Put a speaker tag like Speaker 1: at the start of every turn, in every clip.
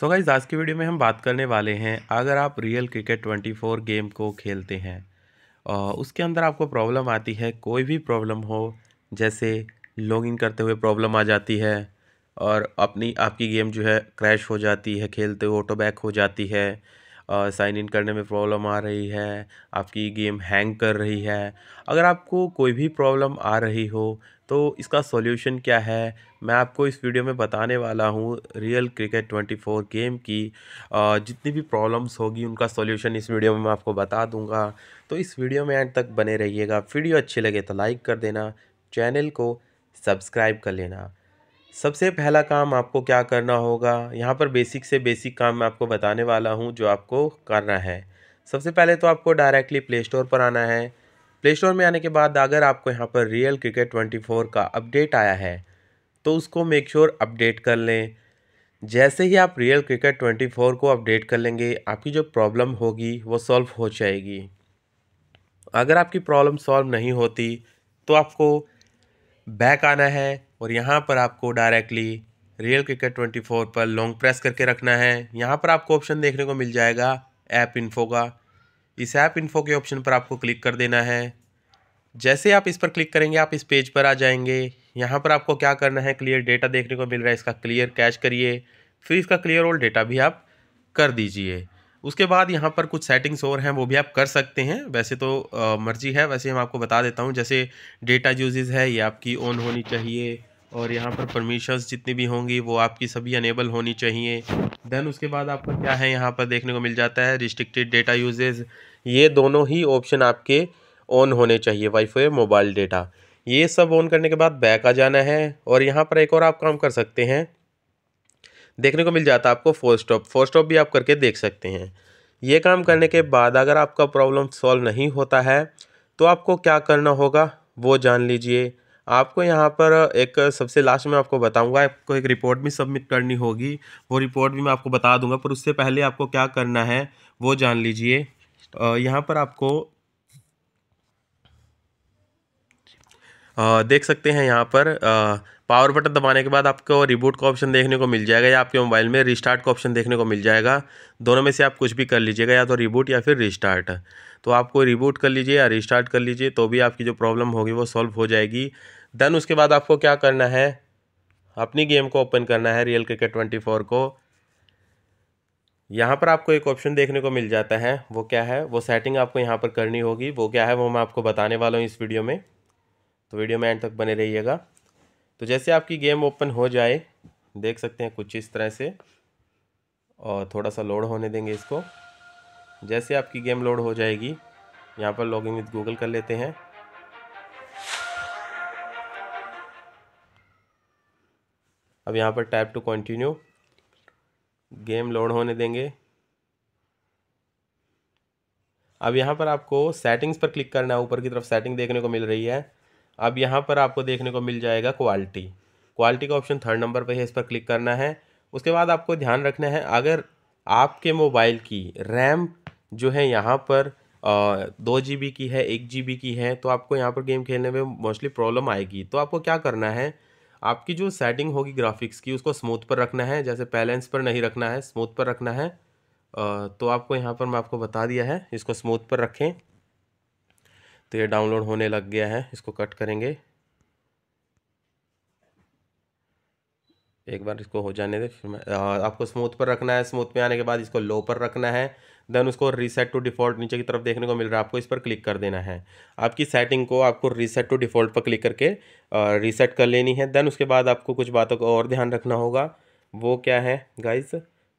Speaker 1: so guys आज की video में हम बात करने वाले हैं अगर आप रियल क्रिकेट 24 गेम को खेलते हैं और उसके अंदर आपको प्रॉब्लम आती है कोई भी प्रॉब्लम हो जैसे लॉगिन करते हुए प्रॉब्लम आ जाती है और अपनी आपकी गेम जो है क्रैश हो जाती है खेलते हुए ऑटोबैक हो जाती है साइन इन करने में प्रॉब्लम आ रही है आपकी गेम हैंग कर रही है अगर आपको कोई भी प्रॉब्लम आ रही हो तो इसका सॉल्यूशन क्या है मैं आपको इस वीडियो में बताने वाला हूँ रियल क्रिकेट 24 गेम की जितनी भी प्रॉब्लम्स होगी उनका सॉल्यूशन इस वीडियो में मैं आपको बता दूंगा तो इस वीडियो में एंड तक बने रहिएगा वीडियो अच्छी लगे तो लाइक कर देना चैनल को सब्सक्राइब कर लेना सबसे पहला काम आपको क्या करना होगा यहाँ पर बेसिक से बेसिक काम मैं आपको बताने वाला हूँ जो आपको करना है सबसे पहले तो आपको डायरेक्टली प्ले स्टोर पर आना है प्ले स्टोर में आने के बाद अगर आपको यहाँ पर रियल क्रिकेट ट्वेंटी फोर का अपडेट आया है तो उसको मेक श्योर अपडेट कर लें जैसे ही आप रियल क्रिकेट ट्वेंटी फोर को अपडेट कर लेंगे आपकी जो प्रॉब्लम होगी वो सॉल्व हो जाएगी अगर आपकी प्रॉब्लम सॉल्व नहीं होती तो आपको बैक आना है और यहाँ पर आपको डायरेक्टली रियल क्रिकेट 24 पर लॉन्ग प्रेस करके रखना है यहाँ पर आपको ऑप्शन देखने को मिल जाएगा ऐप इन्फो का इस ऐप इन्फो के ऑप्शन पर आपको क्लिक कर देना है जैसे आप इस पर क्लिक करेंगे आप इस पेज पर आ जाएंगे यहाँ पर आपको क्या करना है क्लियर डेटा देखने को मिल रहा है इसका क्लियर कैश करिए फिर इसका क्लियर ओल्ड डेटा भी आप कर दीजिए उसके बाद यहाँ पर कुछ सेटिंग्स और हैं वो भी आप कर सकते हैं वैसे तो आ, मर्जी है वैसे मैं आपको बता देता हूँ जैसे डेटा यूजेज़ है ये आपकी ऑन होनी चाहिए और यहाँ पर परमिशंस जितनी भी होंगी वो आपकी सभी अनेबल होनी चाहिए देन उसके बाद आपका क्या है यहाँ पर देखने को मिल जाता है रिस्ट्रिक्टेड डेटा यूजेज ये दोनों ही ऑप्शन आपके ऑन होने चाहिए वाईफाई मोबाइल डेटा ये सब ऑन करने के बाद बैक आ जाना है और यहाँ पर एक और आप काम कर सकते हैं देखने को मिल जाता है आपको फोर स्टॉप फोर स्टॉप भी आप करके देख सकते हैं ये काम करने के बाद अगर आपका प्रॉब्लम सॉल्व नहीं होता है तो आपको क्या करना होगा वो जान लीजिए आपको यहाँ पर एक सबसे लास्ट में आपको बताऊंगा आपको एक रिपोर्ट भी सबमिट करनी होगी वो रिपोर्ट भी मैं आपको बता दूंगा पर उससे पहले आपको क्या करना है वो जान लीजिए यहाँ पर आपको आ, देख सकते हैं यहाँ पर पावर बटन दबाने के बाद आपको रिबूट का ऑप्शन देखने को मिल जाएगा या आपके मोबाइल में रिस्टार्ट का ऑप्शन देखने को मिल जाएगा दोनों में से आप कुछ भी कर लीजिएगा या तो रिबूट या फिर रिस्टार्ट तो आपको रिबूट कर लीजिए या रिस्टार्ट कर लीजिए तो भी आपकी जो प्रॉब्लम होगी वो सॉल्व हो जाएगी देन उसके बाद आपको क्या करना है अपनी गेम को ओपन करना है रियल क्रिकेट ट्वेंटी फोर को यहाँ पर आपको एक ऑप्शन देखने को मिल जाता है वो क्या है वो सेटिंग आपको यहाँ पर करनी होगी वो क्या है वो मैं आपको बताने वाला हूँ इस वीडियो में तो वीडियो में एंड तक बने रहिएगा तो जैसे आपकी गेम ओपन हो जाए देख सकते हैं कुछ इस तरह से और थोड़ा सा लोड होने देंगे इसको जैसे आपकी गेम लोड हो जाएगी यहाँ पर लॉगिन विद गूगल कर लेते हैं अब यहाँ पर tap to continue game load होने देंगे अब यहाँ पर आपको सेटिंग्स पर क्लिक करना है ऊपर की तरफ सेटिंग देखने को मिल रही है अब यहाँ पर आपको देखने को मिल जाएगा क्वालिटी क्वालिटी का ऑप्शन थर्ड नंबर पर है इस पर क्लिक करना है उसके बाद आपको ध्यान रखना है अगर आपके मोबाइल की रैम जो है यहाँ पर दो जी बी की है एक जी बी की है तो आपको यहाँ पर गेम खेलने में मोस्टली प्रॉब्लम आएगी तो आपको क्या करना है आपकी जो सेटिंग होगी ग्राफिक्स की उसको स्मूथ पर रखना है जैसे बैलेंस पर नहीं रखना है स्मूथ पर रखना है तो आपको यहाँ पर मैं आपको बता दिया है इसको स्मूथ पर रखें तो ये डाउनलोड होने लग गया है इसको कट करेंगे एक बार इसको हो जाने दे फिर मैं आपको स्मूथ पर रखना है स्मूथ में आने के बाद इसको लो पर रखना है देन उसको रीसेट टू डिफ़ॉल्ट नीचे की तरफ देखने को मिल रहा है आपको इस पर क्लिक कर देना है आपकी सेटिंग को आपको रीसेट टू डिफ़ॉल्ट पर क्लिक करके रीसेट कर लेनी है देन उसके बाद आपको कुछ बातों को और ध्यान रखना होगा वो क्या है गाइज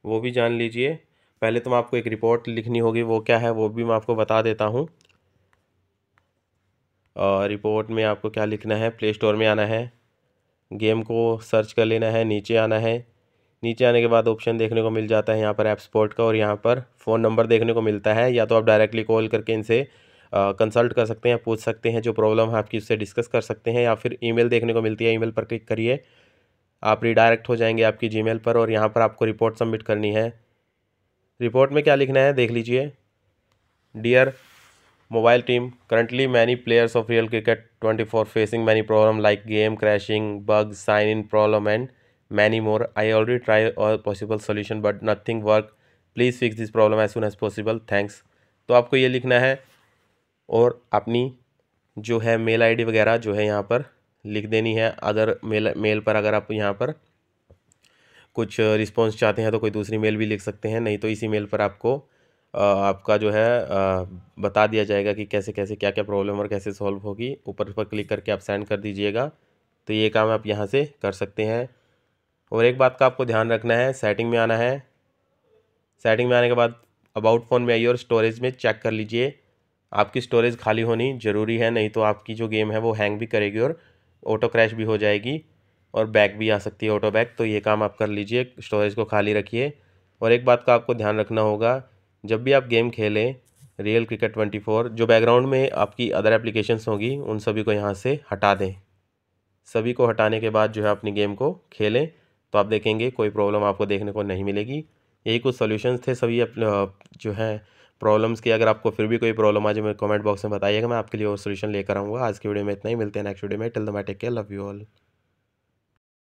Speaker 1: वो भी जान लीजिए पहले तो मैं आपको एक रिपोर्ट लिखनी होगी वो क्या है वो भी मैं आपको बता देता हूँ और रिपोर्ट में आपको क्या लिखना है प्ले स्टोर में आना है गेम को सर्च कर लेना है नीचे आना है नीचे आने के बाद ऑप्शन देखने को मिल जाता है यहाँ पर ऐप सपोर्ट का और यहाँ पर फ़ोन नंबर देखने को मिलता है या तो आप डायरेक्टली कॉल करके इनसे कंसल्ट कर सकते हैं पूछ सकते हैं जो प्रॉब्लम है आपकी उससे डिस्कस कर सकते हैं या फिर ईमेल देखने को मिलती है ईमेल पर क्लिक करिए आप रिडायरेक्ट हो जाएंगे आपकी जीमेल पर और यहाँ पर आपको रिपोर्ट सबमिट करनी है रिपोर्ट में क्या लिखना है देख लीजिए dear mobile team currently many players of real cricket 24 facing many problem like game crashing bugs sign in problem and many more i already try all possible solution but nothing work please fix this problem as soon as possible thanks तो आपको ये लिखना है और अपनी जो है mail ID वगैरह जो है यहाँ पर लिख देनी है अदर मेल मेल पर अगर आप यहाँ पर कुछ रिस्पॉन्स चाहते हैं तो कोई दूसरी मेल भी लिख सकते हैं नहीं तो इसी मेल पर आपको आपका जो है बता दिया जाएगा कि कैसे कैसे क्या क्या प्रॉब्लम और कैसे सॉल्व होगी ऊपर पर क्लिक करके आप सेंड कर दीजिएगा तो ये काम आप यहाँ से कर सकते हैं और एक बात का आपको ध्यान रखना है सेटिंग में आना है सेटिंग में आने के बाद अबाउट फ़ोन में आइए और स्टोरेज में चेक कर लीजिए आपकी स्टोरेज खाली होनी ज़रूरी है नहीं तो आपकी जो गेम है वो हैंग भी करेगी और ऑटो क्रैश भी हो जाएगी और बैक भी आ सकती है ऑटो बैक तो ये काम आप कर लीजिए स्टोरेज को खाली रखिए और एक बात का आपको ध्यान रखना होगा जब भी आप गेम खेलें रियल क्रिकेट ट्वेंटी फोर जो बैकग्राउंड में आपकी अदर एप्लीकेशंस होंगी उन सभी को यहाँ से हटा दें सभी को हटाने के बाद जो है अपनी गेम को खेलें तो आप देखेंगे कोई प्रॉब्लम आपको देखने को नहीं मिलेगी यही कुछ सोल्यूशंस थे सभी अपने जो है प्रॉब्लम्स की अगर आपको फिर भी कोई प्रॉब्लम आ जाए मेरे कमेंट बॉक्स में बताइएगा मैं आपके लिए और सोल्यूशन लेकर आऊँगा आज की वीडियो में इतना ही मिलते हैं नेक्स्ट वीडियो में टिल द मैटेक के लव यू ऑल